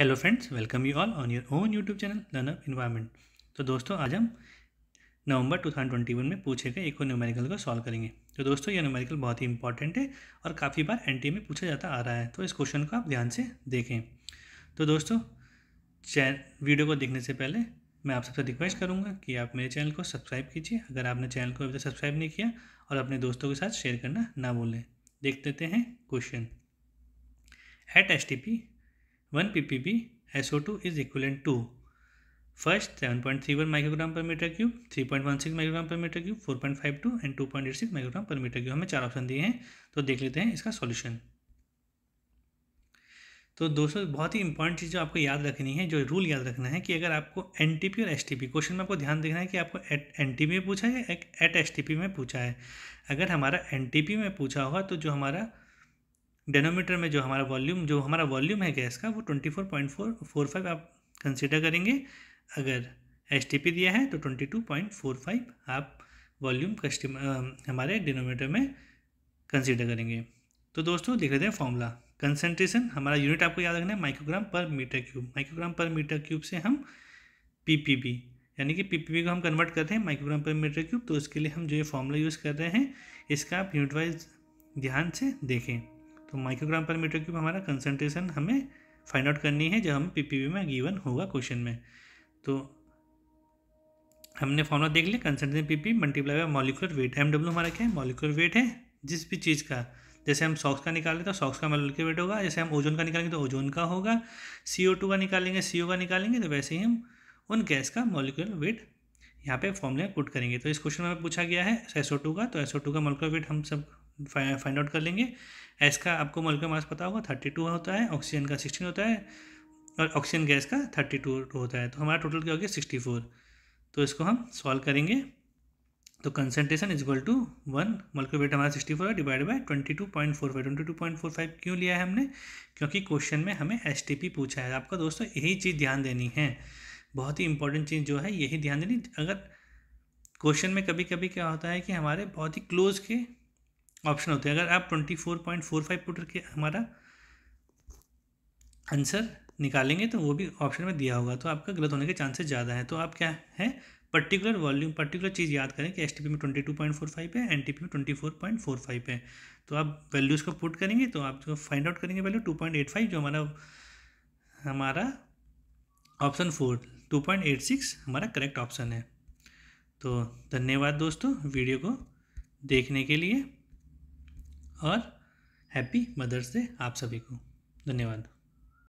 hello friends welcome you all on your own YouTube channel learn up environment तो दोस्तों आज हम नवंबर 2021 में पूछे गए एक और न्यूमेरिकल को सॉल्व करेंगे तो दोस्तों ये न्यूमेरिकल बहुत ही इंपॉर्टेंट है और काफ़ी बार एन में पूछा जाता आ रहा है तो इस क्वेश्चन को आप ध्यान से देखें तो दोस्तों वीडियो को देखने से पहले मैं आप सबसे रिक्वेस्ट करूँगा कि आप मेरे चैनल को सब्सक्राइब कीजिए अगर आपने चैनल को अभी तक सब्सक्राइब नहीं किया और अपने दोस्तों के साथ शेयर करना ना भूलें देख देते हैं question at S T P one P P S O two is equivalent to first seven point three one microgram per meter cube three point one six microgram per meter cube four point five two and two point eight six microgram per meter cube हमें चार option दिए हैं तो देख लेते हैं इसका solution तो दोस्तों बहुत ही इंपॉर्टेंट चीज़ जो आपको याद रखनी है जो रूल याद रखना है कि अगर आपको एन और एस क्वेश्चन में आपको ध्यान देखना है कि आपको एट एन में पूछा है या एट एस में पूछा है अगर हमारा एन में पूछा होगा तो जो हमारा डेनोमीटर में जो हमारा वॉल्यूम जो हमारा वॉल्यूम है गैस का वो twenty four point four four five आप कंसिडर करेंगे अगर एच दिया है तो twenty two point four five आप वॉल्यूम कस्टम हमारे डिनोमीटर में कंसिडर करेंगे तो दोस्तों देख लेते हैं फॉर्मूला कंसनट्रेशन हमारा यूनिट आपको याद रखना है microgram per meter cube microgram per meter cube से हम पीपीबी यानी कि पीपीबी को हम कन्वर्ट करते हैं माइक्रोग्राम पर मीटर क्यूब तो उसके लिए हम जो ये फॉर्मूला यूज़ कर रहे हैं इसका आप यूनिट वाइज ध्यान से देखें तो माइक्रोग्राम पर मीटर क्यूब हमारा कंसनट्रेशन हमें फाइंड आउट करनी है जो पी वी में गिवन होगा क्वेश्चन में तो हमने फॉर्मला देख लिया concentration P P multiply by molecular weight M W हमारा क्या है मॉलिकुलर वेट है जिस भी चीज़ का जैसे हम सॉक्स का निकालें तो सॉक्स का मॉलिकुलर वेट होगा जैसे हम ओजोन का निकालेंगे तो ओजोन का होगा सी ओ टू का निकालेंगे सी ओ का निकालेंगे तो वैसे ही हम उन गैस का मॉलिकुलर वेट यहाँ पे फॉर्मूला पुट करेंगे तो इस क्वेश्चन में पूछा गया है एसओ टू का तो एसओ टू का मॉलिकुलर वेट हम सब फाइंड आउट कर लेंगे एस का आपको का मास पता होगा थर्टी टू होता है ऑक्सीजन का सिक्सटीन होता है और ऑक्सीजन गैस का थर्टी टू होता है तो हमारा टोटल क्या हो गया सिक्सटी फोर तो इसको हम सॉल्व करेंगे तो concentration is equal to one molecular weight हमारा सिक्सटी फोर है divide by twenty two point four five twenty two point four five क्यों लिया है हमने क्योंकि क्वेश्चन में हमें एस टी पी पूछा है आपका दोस्तों यही चीज़ ध्यान देनी है बहुत ही इंपॉर्टेंट चीज़ जो है यही ध्यान देनी अगर क्वेश्चन में कभी कभी क्या होता है कि हमारे बहुत ही क्लोज के ऑप्शन होते हैं अगर आप twenty four point four five put करके हमारा आंसर निकालेंगे तो वो भी ऑप्शन में दिया होगा तो आपका गलत होने के चांसेस ज़्यादा है तो आप क्या है पर्टिकुलर वॉल्यूम पर्टिकुलर चीज़ याद करें कि एस में twenty two point four five है एन टी पी में twenty four point four five है तो आप वैल्यूज़ को पुट करेंगे तो आप जो फाइंड आउट करेंगे value two point eight five जो हमारा हमारा option four two point eight six हमारा करेक्ट ऑप्शन है तो धन्यवाद दोस्तों वीडियो को देखने के लिए और हैप्पी मदर्स डे आप सभी को धन्यवाद